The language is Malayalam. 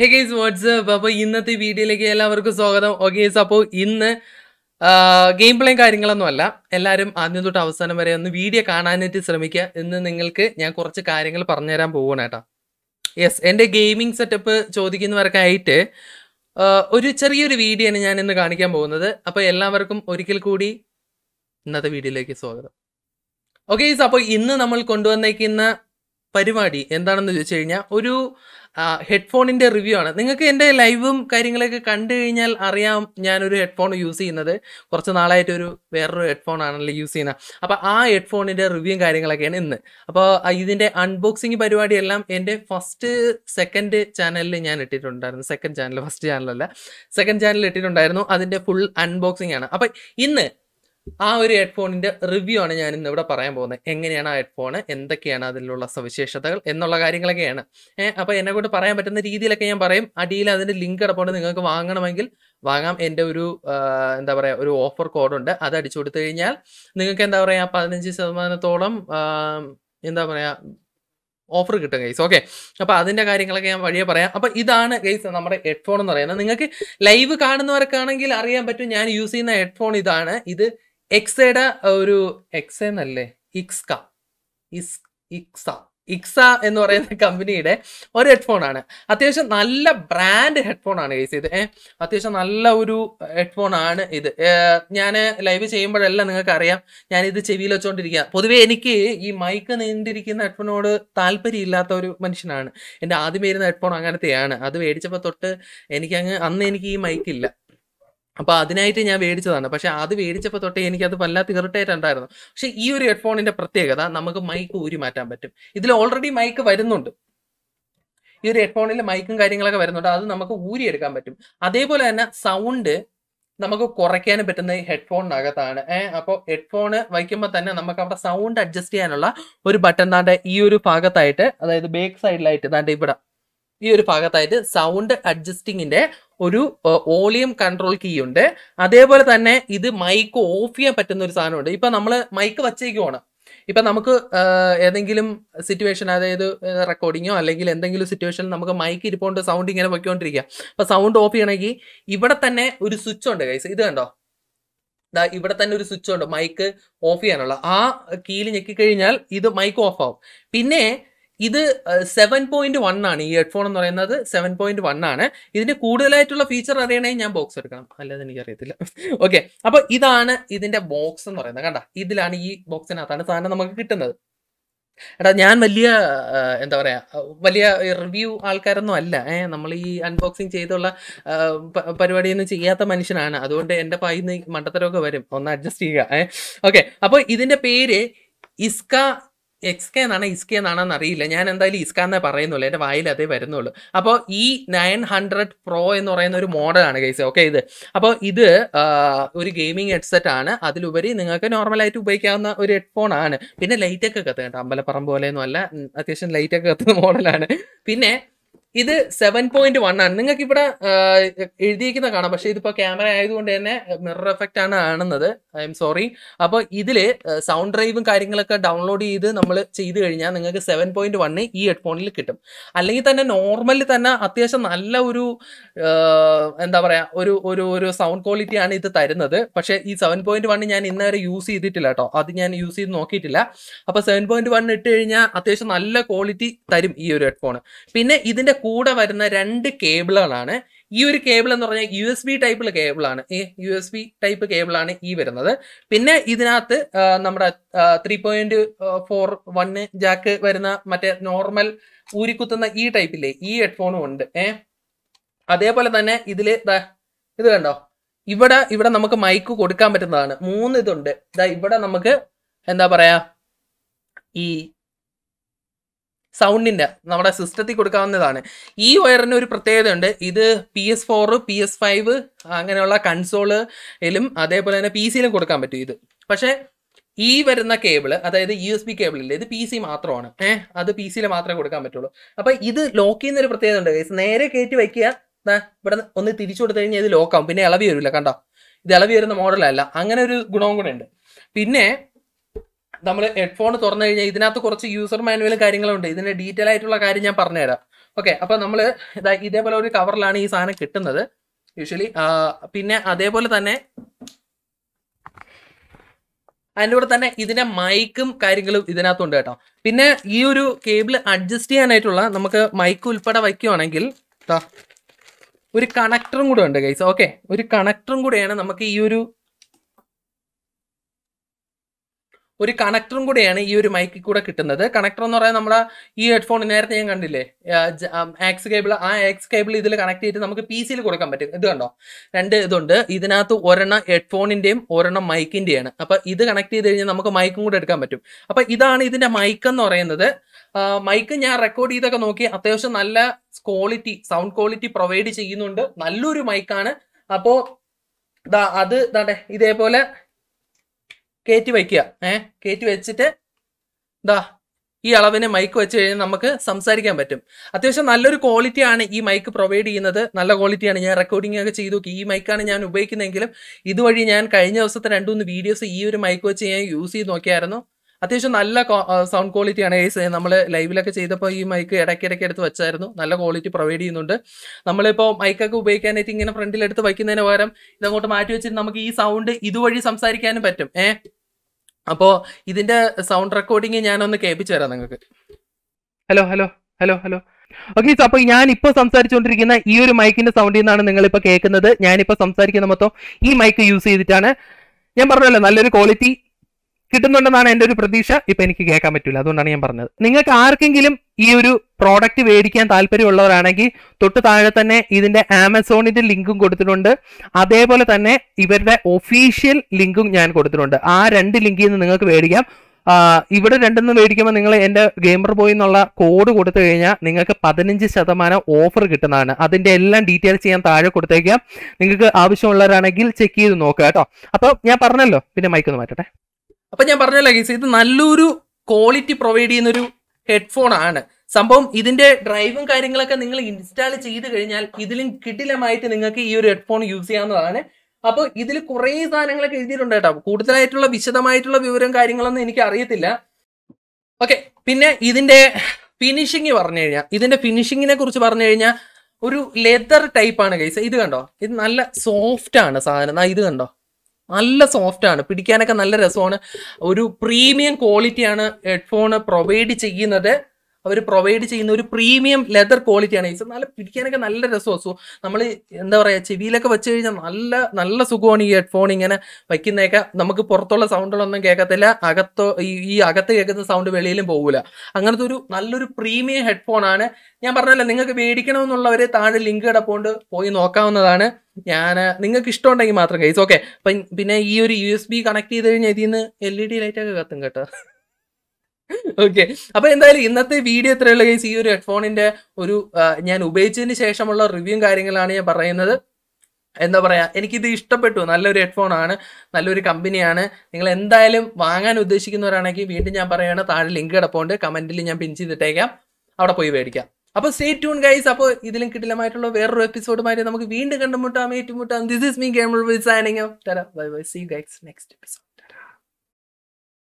ഹേ വാട്സ്ആപ്പ് വാട്സപ്പ് അപ്പോൾ ഇന്നത്തെ വീഡിയോയിലേക്ക് എല്ലാവർക്കും സ്വാഗതം ഓക്കേസ് അപ്പോൾ ഇന്ന് ഗെയിം പ്ലേയും കാര്യങ്ങളൊന്നും അല്ല എല്ലാവരും ആദ്യം തൊട്ട് അവസാനം വരെ ഒന്ന് വീഡിയോ കാണാനായിട്ട് ശ്രമിക്കുക ഇന്ന് നിങ്ങൾക്ക് ഞാൻ കുറച്ച് കാര്യങ്ങൾ പറഞ്ഞുതരാൻ പോവുകയാണ് കേട്ടോ യെസ് എൻ്റെ ഗെയിമിംഗ് സെറ്റപ്പ് ചോദിക്കുന്നവർക്കായിട്ട് ഒരു ചെറിയൊരു ആണ് ഞാൻ ഇന്ന് കാണിക്കാൻ പോകുന്നത് അപ്പോൾ എല്ലാവർക്കും ഒരിക്കൽ കൂടി ഇന്നത്തെ വീഡിയോയിലേക്ക് സ്വാഗതം ഓക്കേസ് അപ്പോൾ ഇന്ന് നമ്മൾ കൊണ്ടുവന്നേക്കുന്ന പരിപാടി എന്താണെന്ന് ചോദിച്ചു കഴിഞ്ഞാൽ ഒരു ഹെഡ്ഫോണിൻ്റെ റിവ്യൂ ആണ് നിങ്ങൾക്ക് എൻ്റെ ലൈവും കാര്യങ്ങളൊക്കെ കണ്ടു കഴിഞ്ഞാൽ അറിയാം ഞാനൊരു ഹെഡ്ഫോൺ യൂസ് ചെയ്യുന്നത് കുറച്ച് നാളായിട്ട് ഒരു വേറൊരു ഹെഡ്ഫോൺ ആണല്ലോ യൂസ് ചെയ്യുന്നത് അപ്പോൾ ആ ഹെഡ്ഫോണിൻ്റെ റിവ്യൂ കാര്യങ്ങളൊക്കെയാണ് ഇന്ന് അപ്പോൾ ഇതിൻ്റെ അൺബോക്സിങ് പരിപാടിയെല്ലാം എൻ്റെ ഫസ്റ്റ് സെക്കൻഡ് ചാനലിൽ ഞാൻ ഇട്ടിട്ടുണ്ടായിരുന്നു സെക്കൻഡ് ചാനൽ ഫസ്റ്റ് ചാനലല്ല സെക്കൻഡ് ചാനലിൽ ഇട്ടിട്ടുണ്ടായിരുന്നു അതിൻ്റെ ഫുൾ അൺബോക്സിംഗ് ആണ് അപ്പോൾ ഇന്ന് ആ ഒരു ഹെഡ്ഫോണിന്റെ റിവ്യൂ ആണ് ഞാൻ ഇന്ന് ഇവിടെ പറയാൻ പോകുന്നത് എങ്ങനെയാണ് ആ ഹെഡ്ഫോൺ എന്തൊക്കെയാണ് അതിലുള്ള സവിശേഷതകൾ എന്നുള്ള കാര്യങ്ങളൊക്കെയാണ് ഏഹ് അപ്പോൾ എന്നെ കൊണ്ട് പറയാൻ പറ്റുന്ന രീതിയിലൊക്കെ ഞാൻ പറയും അടിയിൽ അതിന്റെ ലിങ്ക് കിടപ്പുണ്ട് നിങ്ങൾക്ക് വാങ്ങണമെങ്കിൽ വാങ്ങാം എൻ്റെ ഒരു എന്താ പറയുക ഒരു ഓഫർ കോഡുണ്ട് അത് അടിച്ചു കൊടുത്തു കഴിഞ്ഞാൽ നിങ്ങൾക്ക് എന്താ പറയാ പതിനഞ്ച് ശതമാനത്തോളം എന്താ പറയാ ഓഫർ കിട്ടും ഗൈസ് ഓക്കെ അപ്പോൾ അതിൻ്റെ കാര്യങ്ങളൊക്കെ ഞാൻ വഴിയെ പറയാം അപ്പോൾ ഇതാണ് ഗൈസ് നമ്മുടെ ഹെഡ്ഫോൺ എന്ന് പറയുന്നത് നിങ്ങൾക്ക് ലൈവ് കാണുന്നവർക്കാണെങ്കിൽ അറിയാൻ പറ്റും ഞാൻ യൂസ് ചെയ്യുന്ന ഹെഡ്ഫോൺ ഇതാണ് ഇത് എക്സയുടെ ഒരു എക്സ എന്നല്ലേ ഇക്സ്ക ഇസ് ഇക്സ ഇക്സ എന്ന് പറയുന്ന കമ്പനിയുടെ ഒരു ഹെഡ്ഫോൺ ആണ് അത്യാവശ്യം നല്ല ബ്രാൻഡ് ഹെഡ്ഫോൺ ആണ് കേസ് ഇത് അത്യാവശ്യം നല്ല ഒരു ഹെഡ്ഫോൺ ആണ് ഇത് ഞാൻ ലൈവ് ചെയ്യുമ്പോഴെല്ലാം നിങ്ങൾക്ക് അറിയാം ഞാൻ ഇത് ചെവിയിൽ വെച്ചുകൊണ്ടിരിക്കുക പൊതുവേ എനിക്ക് ഈ മൈക്ക് നീണ്ടിരിക്കുന്ന ഹെഡ്ഫോണോട് താല്പര്യമില്ലാത്ത ഒരു മനുഷ്യനാണ് എൻ്റെ ആദ്യം വരുന്ന ഹെഡ്ഫോൺ അങ്ങനത്തെയാണ് അത് മേടിച്ചപ്പോൾ തൊട്ട് എനിക്ക് അങ്ങ് അന്ന് എനിക്ക് ഈ മൈക്കില്ല അപ്പോൾ അതിനായിട്ട് ഞാൻ മേടിച്ചതാണ് പക്ഷെ അത് മേടിച്ചപ്പോൾ തൊട്ടേ എനിക്കത് വല്ലാത്ത ഇറിറ്റേറ്റ് ഉണ്ടായിരുന്നു പക്ഷെ ഈ ഒരു ഹെഡ്ഫോണിന്റെ പ്രത്യേകത നമുക്ക് മൈക്ക് ഊരി മാറ്റാൻ പറ്റും ഇതിൽ ഓൾറെഡി മൈക്ക് വരുന്നുണ്ട് ഈ ഒരു ഹെഡ്ഫോണിൽ മൈക്കും കാര്യങ്ങളൊക്കെ വരുന്നുണ്ട് അത് നമുക്ക് ഊരിയെടുക്കാൻ പറ്റും അതേപോലെ തന്നെ സൗണ്ട് നമുക്ക് കുറയ്ക്കാനും പറ്റുന്ന ഹെഡ്ഫോണിനകത്താണ് ഏഹ് അപ്പോൾ ഹെഡ്ഫോൺ വയ്ക്കുമ്പോൾ തന്നെ നമുക്ക് അവിടെ സൗണ്ട് അഡ്ജസ്റ്റ് ചെയ്യാനുള്ള ഒരു ബട്ടൺ താണ്ട് ഈ ഒരു ഭാഗത്തായിട്ട് അതായത് ബേക്ക് സൈഡിലായിട്ട് താണ്ട് ഇവിടെ ഈ ഒരു ഭാഗത്തായിട്ട് സൗണ്ട് അഡ്ജസ്റ്റിങ്ങിന്റെ ഒരു വോളിയം കൺട്രോൾ കീ ഉണ്ട് അതേപോലെ തന്നെ ഇത് മൈക്ക് ഓഫ് ചെയ്യാൻ പറ്റുന്ന ഒരു സാധനമുണ്ട് ഇപ്പൊ നമ്മൾ മൈക്ക് വച്ചേക്കുവാണ് ഇപ്പൊ നമുക്ക് ഏതെങ്കിലും സിറ്റുവേഷൻ അതായത് റെക്കോർഡിങ്ങോ അല്ലെങ്കിൽ എന്തെങ്കിലും സിറ്റുവേഷനിൽ നമുക്ക് മൈക്ക് ഇരിപ്പോണ്ട് സൗണ്ട് ഇങ്ങനെ പൊയ്ക്കൊണ്ടിരിക്കുക അപ്പൊ സൗണ്ട് ഓഫ് ചെയ്യണമെങ്കിൽ ഇവിടെ തന്നെ ഒരു സ്വിച്ച് ഉണ്ട് കൈസ് ഇത് കണ്ടോ ദാ ഇവിടെ തന്നെ ഒരു സ്വിച്ച് ഉണ്ട് മൈക്ക് ഓഫ് ചെയ്യാനുള്ള ആ കീയിൽ ഞെക്കിക്കഴിഞ്ഞാൽ ഇത് മൈക്ക് ഓഫ് ആവും പിന്നെ ഇത് സെവൻ പോയിന്റ് വൺ ആണ് ഈ ഹെഡ്ഫോൺ എന്ന് പറയുന്നത് സെവൻ പോയിന്റ് വൺ ആണ് ഇതിന്റെ കൂടുതലായിട്ടുള്ള ഫീച്ചർ അറിയണമെങ്കിൽ ഞാൻ ബോക്സ് എടുക്കണം അല്ലാതെ എനിക്കറിയത്തില്ല ഓക്കെ അപ്പൊ ഇതാണ് ഇതിന്റെ ബോക്സ് എന്ന് പറയുന്നത് കണ്ട ഇതിലാണ് ഈ ബോക്സിനകത്താണ് സാധനം നമുക്ക് കിട്ടുന്നത് എടാ ഞാൻ വലിയ എന്താ പറയാ വലിയ റിവ്യൂ ആൾക്കാരൊന്നും അല്ല ഏഹ് നമ്മൾ ഈ അൺബോക്സിങ് ചെയ്തുള്ള പരിപാടിയൊന്നും ചെയ്യാത്ത മനുഷ്യനാണ് അതുകൊണ്ട് എന്റെ പായിന്ന് മണ്ടത്തരമൊക്കെ വരും ഒന്ന് അഡ്ജസ്റ്റ് ചെയ്യുക ഏഹ് ഓക്കെ അപ്പോൾ ഇതിന്റെ പേര് ഇസ്ക എക്സ് കെ എന്നാണ് ഇസ്കെ എന്നാണെന്ന് അറിയില്ല ഞാൻ എന്തായാലും ഇസ്ക എന്നേ പറയുന്നുള്ളൂ എൻ്റെ വായിൽ അതേ വരുന്നുള്ളൂ അപ്പോൾ ഈ നയൻ ഹൺഡ്രഡ് പ്രോ എന്ന് പറയുന്ന ഒരു മോഡലാണ് കേസ് ഓക്കെ ഇത് അപ്പോൾ ഇത് ഒരു ഗെയിമിംഗ് ഹെഡ്സെറ്റ് ആണ് അതിലുപരി നിങ്ങൾക്ക് നോർമലായിട്ട് ഉപയോഗിക്കാവുന്ന ഒരു ഹെഡ്ഫോൺ ആണ് പിന്നെ ലൈറ്റൊക്കെ കത്ത് കേട്ടോ അമ്പലപ്പറം പോലെയൊന്നും അല്ല അത്യാവശ്യം ലൈറ്റൊക്കെ കത്തുന്ന മോഡലാണ് പിന്നെ ഇത് സെവൻ പോയിന്റ് വൺ ആണ് നിങ്ങൾക്ക് ഇവിടെ എഴുതിയിരിക്കുന്ന കാണാം പക്ഷെ ഇതിപ്പോ ക്യാമറ ആയതുകൊണ്ട് തന്നെ മിറർ എഫക്റ്റ് ആണ് കാണുന്നത് ഐ എം സോറി അപ്പോൾ ഇതില് സൗണ്ട് ഡ്രൈവും കാര്യങ്ങളൊക്കെ ഡൗൺലോഡ് ചെയ്ത് നമ്മൾ ചെയ്ത് കഴിഞ്ഞാൽ നിങ്ങൾക്ക് സെവൻ പോയിന്റ് വണ് ഈ ഹെഡ്ഫോണിൽ കിട്ടും അല്ലെങ്കിൽ തന്നെ നോർമലി തന്നെ അത്യാവശ്യം നല്ല ഒരു എന്താ പറയാ ഒരു ഒരു ഒരു സൗണ്ട് ക്വാളിറ്റി ആണ് ഇത് തരുന്നത് പക്ഷേ ഈ സെവൻ പോയിന്റ് വണ് ഞാൻ ഇന്ന് വരെ യൂസ് ചെയ്തിട്ടില്ല കേട്ടോ അത് ഞാൻ യൂസ് ചെയ്ത് നോക്കിയിട്ടില്ല അപ്പോൾ സെവൻ പോയിന്റ് വൺ ഇട്ട് കഴിഞ്ഞാൽ അത്യാവശ്യം നല്ല ക്വാളിറ്റി തരും ഈ ഒരു ഹെഡ്ഫോൺ പിന്നെ ഇതിന്റെ കൂടെ വരുന്ന രണ്ട് കേബിളുകളാണ് ഈ ഒരു കേബിൾ എന്ന് പറഞ്ഞാൽ യു എസ് ബി ടൈപ്പിൽ കേബിളാണ് ഈ യു എസ് ബി ടൈപ്പ് കേബിളാണ് ഈ വരുന്നത് പിന്നെ ഇതിനകത്ത് നമ്മുടെ three point four one jack വരുന്ന മറ്റേ നോർമൽ ഊരിക്കുത്തുന്ന ഈ ടൈപ്പില്ലേ ഈ ഹെഡ്ഫോണും ഉണ്ട് ഏ അതേപോലെ തന്നെ ഇതിൽ ഇത് കണ്ടോ ഇവിടെ ഇവിടെ നമുക്ക് മൈക്ക് കൊടുക്കാൻ പറ്റുന്നതാണ് മൂന്ന് ഇതുണ്ട് ഇതാ ഇവിടെ നമുക്ക് എന്താ പറയാ ഈ സൗണ്ടിൻ്റെ നമ്മുടെ സിസ്റ്റത്തിൽ കൊടുക്കാവുന്നതാണ് ഈ വയറിന് ഒരു പ്രത്യേകതയുണ്ട് ഇത് P S four P S five അങ്ങനെയുള്ള കൺസോളിലും അതേപോലെ തന്നെ പി സിയിലും കൊടുക്കാൻ പറ്റും ഇത് പക്ഷേ ഈ വരുന്ന കേബിൾ അതായത് യു എസ് ബി കേബിൾ ഇല്ലേ ഇത് പി സി മാത്രമാണ് ഏഹ് അത് പി സിയിൽ മാത്രമേ കൊടുക്കാൻ പറ്റുള്ളൂ അപ്പം ഇത് ലോക്ക് ചെയ്യുന്ന ഒരു പ്രത്യേകത ഉണ്ട് കേസ് നേരെ കയറ്റി വയ്ക്കുക ഇവിടെ ഒന്ന് തിരിച്ചു കൊടുത്തു കഴിഞ്ഞാൽ ഇത് ലോക്കാവും പിന്നെ ഇളവി വരില്ല കണ്ടോ ഇത് ഇളവി വരുന്ന മോഡലല്ല അങ്ങനെ ഒരു ഗുണവും കൂടെ ഉണ്ട് പിന്നെ നമ്മൾ ഹെഡ്ഫോൺ തുറന്നു കഴിഞ്ഞാൽ ഇതിനകത്ത് കുറച്ച് യൂസർ മാനുവലും കാര്യങ്ങളും ഉണ്ട് ഇതിന്റെ ഡീറ്റെയിൽ ആയിട്ടുള്ള കാര്യം ഞാൻ പറഞ്ഞുതരാം ഓക്കെ അപ്പോൾ നമ്മൾ ഇതാ ഇതേപോലെ ഒരു കവറിലാണ് ഈ സാധനം കിട്ടുന്നത് യൂഷ്വലി പിന്നെ അതേപോലെ തന്നെ അതിൻ്റെ കൂടെ തന്നെ ഇതിന്റെ മൈക്കും കാര്യങ്ങളും ഇതിനകത്തുണ്ട് കേട്ടോ പിന്നെ ഈ ഒരു കേബിൾ അഡ്ജസ്റ്റ് ചെയ്യാനായിട്ടുള്ള നമുക്ക് മൈക്ക് ഉൾപ്പെടെ വയ്ക്കുവാണെങ്കിൽ ഒരു കണക്ടറും കൂടെ ഉണ്ട് ഗൈസ് ഓക്കെ ഒരു കണക്ടറും കൂടെയാണ് നമുക്ക് ഈ ഒരു ഒരു കണക്ടറും കൂടെയാണ് ഈ ഒരു മൈക്കിൽ കൂടെ കിട്ടുന്നത് കണക്ടർ എന്ന് പറയാൻ നമ്മളെ ഈ ഹെഡ്ഫോൺ നേരത്തെ ഞാൻ കണ്ടില്ലേ ആക്സ് കേബിൾ ആ ആക്സ് കേബിൾ ഇതിൽ കണക്ട് ചെയ്തിട്ട് നമുക്ക് പി സിയിൽ കൊടുക്കാൻ പറ്റും ഇത് കണ്ടോ രണ്ട് ഇതുണ്ട് ഇതിനകത്ത് ഒരെണ്ണം ഹെഡ്ഫോണിൻ്റെയും ഒരെണ്ണം മൈക്കിൻ്റെയാണ് അപ്പം ഇത് കണക്ട് ചെയ്ത് കഴിഞ്ഞാൽ നമുക്ക് മൈക്കും കൂടെ എടുക്കാൻ പറ്റും അപ്പം ഇതാണ് ഇതിൻ്റെ മൈക്ക് എന്ന് പറയുന്നത് മൈക്ക് ഞാൻ റെക്കോർഡ് ചെയ്തൊക്കെ നോക്കി അത്യാവശ്യം നല്ല ക്വാളിറ്റി സൗണ്ട് ക്വാളിറ്റി പ്രൊവൈഡ് ചെയ്യുന്നുണ്ട് നല്ലൊരു മൈക്കാണ് അപ്പോൾ അത് ഇതേപോലെ കയറ്റി വയ്ക്കുക ഏ കയറ്റി വെച്ചിട്ട് ദാ ഈ അളവിന് മൈക്ക് വെച്ച് കഴിഞ്ഞാൽ നമുക്ക് സംസാരിക്കാൻ പറ്റും അത്യാവശ്യം നല്ലൊരു ക്വാളിറ്റിയാണ് ഈ മൈക്ക് പ്രൊവൈഡ് ചെയ്യുന്നത് നല്ല ക്വാളിറ്റിയാണ് ഞാൻ റെക്കോർഡിംഗ് ഒക്കെ ചെയ്തു നോക്കി ഈ മൈക്കാണ് ഞാൻ ഉപയോഗിക്കുന്നതെങ്കിലും ഇതുവഴി ഞാൻ കഴിഞ്ഞ ദിവസത്തെ രണ്ടു മൂന്ന് വീഡിയോസ് ഈ ഒരു മൈക്ക് വെച്ച് ഞാൻ യൂസ് ചെയ്ത് നോക്കിയായിരുന്നു അത്യാവശ്യം നല്ല സൗണ്ട് ക്വാളിറ്റിയാണ് ഏസ് നമ്മൾ ലൈവിലൊക്കെ ചെയ്തപ്പോൾ ഈ മൈക്ക് ഇടയ്ക്കിടയ്ക്ക് എടുത്ത് വെച്ചായിരുന്നു നല്ല ക്വാളിറ്റി പ്രൊവൈഡ് ചെയ്യുന്നുണ്ട് നമ്മളിപ്പോൾ മൈക്കൊക്കെ ഉപയോഗിക്കാനായിട്ട് ഇങ്ങനെ ഫ്രണ്ടിലെടുത്ത് വയ്ക്കുന്നതിന് പകരം ഇതങ്ങോട്ട് മാറ്റി വെച്ചിട്ട് നമുക്ക് ഈ സൗണ്ട് ഇതുവഴി സംസാരിക്കാനും പറ്റും ഏ അപ്പോൾ ഇതിൻ്റെ സൗണ്ട് റെക്കോർഡിങ് ഞാനൊന്ന് കേൾപ്പിച്ചു തരാം നിങ്ങൾക്ക് hello hello hello hello okay അപ്പൊ ഞാൻ ഇപ്പൊ സംസാരിച്ചുകൊണ്ടിരിക്കുന്ന ഈ ഒരു മൈക്കിന്റെ സൗണ്ടിൽ നിന്നാണ് നിങ്ങൾ ഇപ്പൊ കേൾക്കുന്നത് ഞാനിപ്പോ സംസാരിക്കുന്ന മൊത്തം ഈ മൈക്ക് യൂസ് ചെയ്തിട്ടാണ് ഞാൻ പറഞ്ഞല്ലോ നല്ലൊരു ക്വാളിറ്റി കിട്ടുന്നുണ്ടെന്നാണ് എൻ്റെ ഒരു പ്രതീക്ഷ ഇപ്പം എനിക്ക് കേൾക്കാൻ പറ്റില്ല അതുകൊണ്ടാണ് ഞാൻ പറഞ്ഞത് നിങ്ങൾക്ക് ആർക്കെങ്കിലും ഈ ഒരു പ്രോഡക്റ്റ് മേടിക്കാൻ താല്പര്യമുള്ളവരാണെങ്കിൽ തൊട്ട് താഴെ തന്നെ ഇതിൻ്റെ ആമസോണിൻ്റെ ലിങ്കും കൊടുത്തിട്ടുണ്ട് അതേപോലെ തന്നെ ഇവരുടെ ഒഫീഷ്യൽ ലിങ്കും ഞാൻ കൊടുത്തിട്ടുണ്ട് ആ രണ്ട് ലിങ്കിൽ നിന്ന് നിങ്ങൾക്ക് മേടിക്കാം ഇവിടെ രണ്ടെന്ന് മേടിക്കുമ്പോൾ നിങ്ങൾ എൻ്റെ ഗെയിമർ ബോയ് എന്നുള്ള കോഡ് കൊടുത്തു കഴിഞ്ഞാൽ നിങ്ങൾക്ക് പതിനഞ്ച് ശതമാനം ഓഫർ കിട്ടുന്നതാണ് അതിൻ്റെ എല്ലാം ഡീറ്റെയിൽസ് ഞാൻ താഴെ കൊടുത്തേക്കാം നിങ്ങൾക്ക് ആവശ്യമുള്ളവരാണെങ്കിൽ ചെക്ക് ചെയ്ത് നോക്കുക കേട്ടോ അപ്പോൾ ഞാൻ പറഞ്ഞല്ലോ പിന്നെ മൈക്കൊന്ന് മാറ്റട്ടെ അപ്പം ഞാൻ പറഞ്ഞല്ലോ ഗൈസ് ഇത് നല്ലൊരു ക്വാളിറ്റി പ്രൊവൈഡ് ചെയ്യുന്നൊരു ഹെഡ്ഫോൺ ആണ് സംഭവം ഇതിന്റെ ഡ്രൈവും കാര്യങ്ങളൊക്കെ നിങ്ങൾ ഇൻസ്റ്റാൾ ചെയ്ത് കഴിഞ്ഞാൽ ഇതിലും കിടിലമായിട്ട് നിങ്ങൾക്ക് ഈ ഒരു ഹെഡ്ഫോൺ യൂസ് ചെയ്യാവുന്നതാണ് അപ്പോൾ ഇതിൽ കുറേ സാധനങ്ങളൊക്കെ എഴുതിയിട്ടുണ്ട് കേട്ടോ കൂടുതലായിട്ടുള്ള വിശദമായിട്ടുള്ള വിവരം കാര്യങ്ങളൊന്നും എനിക്ക് അറിയത്തില്ല ഓക്കെ പിന്നെ ഇതിന്റെ ഫിനിഷിങ് പറഞ്ഞു കഴിഞ്ഞാൽ ഇതിന്റെ ഫിനിഷിങ്ങിനെ കുറിച്ച് പറഞ്ഞു കഴിഞ്ഞാൽ ഒരു ലെതർ ടൈപ്പ് ആണ് കൈസ് ഇത് കണ്ടോ ഇത് നല്ല സോഫ്റ്റ് ആണ് സാധനം ഇത് കണ്ടോ നല്ല സോഫ്റ്റ് ആണ് പിടിക്കാനൊക്കെ നല്ല രസമാണ് ഒരു പ്രീമിയം ക്വാളിറ്റിയാണ് ഹെഡ്ഫോണ് പ്രൊവൈഡ് ചെയ്യുന്നത് അവർ പ്രൊവൈഡ് ചെയ്യുന്ന ഒരു പ്രീമിയം ലെതർ ക്വാളിറ്റിയാണ് ഈസ് നല്ല പിടിക്കാനൊക്കെ നല്ല രസമാണ് സോ നമ്മൾ എന്താ പറയുക ചെവിയിലൊക്കെ വെച്ച് കഴിഞ്ഞാൽ നല്ല നല്ല സുഖമാണ് ഈ ഹെഡ്ഫോൺ ഇങ്ങനെ വയ്ക്കുന്നതൊക്കെ നമുക്ക് പുറത്തുള്ള സൗണ്ടുകളൊന്നും കേൾക്കത്തില്ല അകത്തോ ഈ ഈ അകത്ത് കേൾക്കുന്ന സൗണ്ട് വെളിയിലും പോകില്ല അങ്ങനത്തെ ഒരു നല്ലൊരു പ്രീമിയം ഹെഡ്ഫോൺ ആണ് ഞാൻ പറഞ്ഞല്ലോ നിങ്ങൾക്ക് മേടിക്കണമെന്നുള്ളവർ താഴെ ലിങ്ക് കിടപ്പുകൊണ്ട് പോയി നോക്കാവുന്നതാണ് ഞാൻ നിങ്ങൾക്ക് ഇഷ്ടമുണ്ടെങ്കിൽ മാത്രം കഴിച്ചു ഓക്കെ പിന്നെ ഈ ഒരു യു എസ് ബി കണക്ട് ചെയ്ത് കഴിഞ്ഞാൽ ഇതിൽ നിന്ന് എൽ ഇ e ഡി ലൈറ്റൊക്കെ കത്തും കേട്ടോ ഓക്കെ അപ്പൊ എന്തായാലും ഇന്നത്തെ വീഡിയോ ഇത്രയുള്ള കേസ് ഈ ഒരു ഹെഡ്ഫോണിന്റെ ഒരു ഞാൻ ഉപയോഗിച്ചതിന് ശേഷമുള്ള റിവ്യൂ കാര്യങ്ങളാണ് ഞാൻ പറയുന്നത് എന്താ പറയാ എനിക്കിത് ഇഷ്ടപ്പെട്ടു നല്ലൊരു ഹെഡ്ഫോൺ ആണ് നല്ലൊരു കമ്പനിയാണ് നിങ്ങൾ എന്തായാലും വാങ്ങാൻ ഉദ്ദേശിക്കുന്നവരാണെങ്കിൽ വീണ്ടും ഞാൻ പറയുകയാണ് താഴെ ലിങ്ക് കിടപ്പുണ്ട് കമന്റിൽ ഞാൻ പിൻ ചെയ്തിട്ടേക്കാം അവിടെ പോയി മേടിക്കാം അപ്പോൾ സേ ടൂൺ ഗൈസ് അപ്പോൾ ഇതിലും കിട്ടിലമായിട്ടുള്ള വേറൊരു എപ്പിസോഡുമായിട്ട് നമുക്ക് വീണ്ടും കണ്ടുമുട്ടാം ഏറ്റുമുട്ടാം this is me game signing bye bye see guys next episode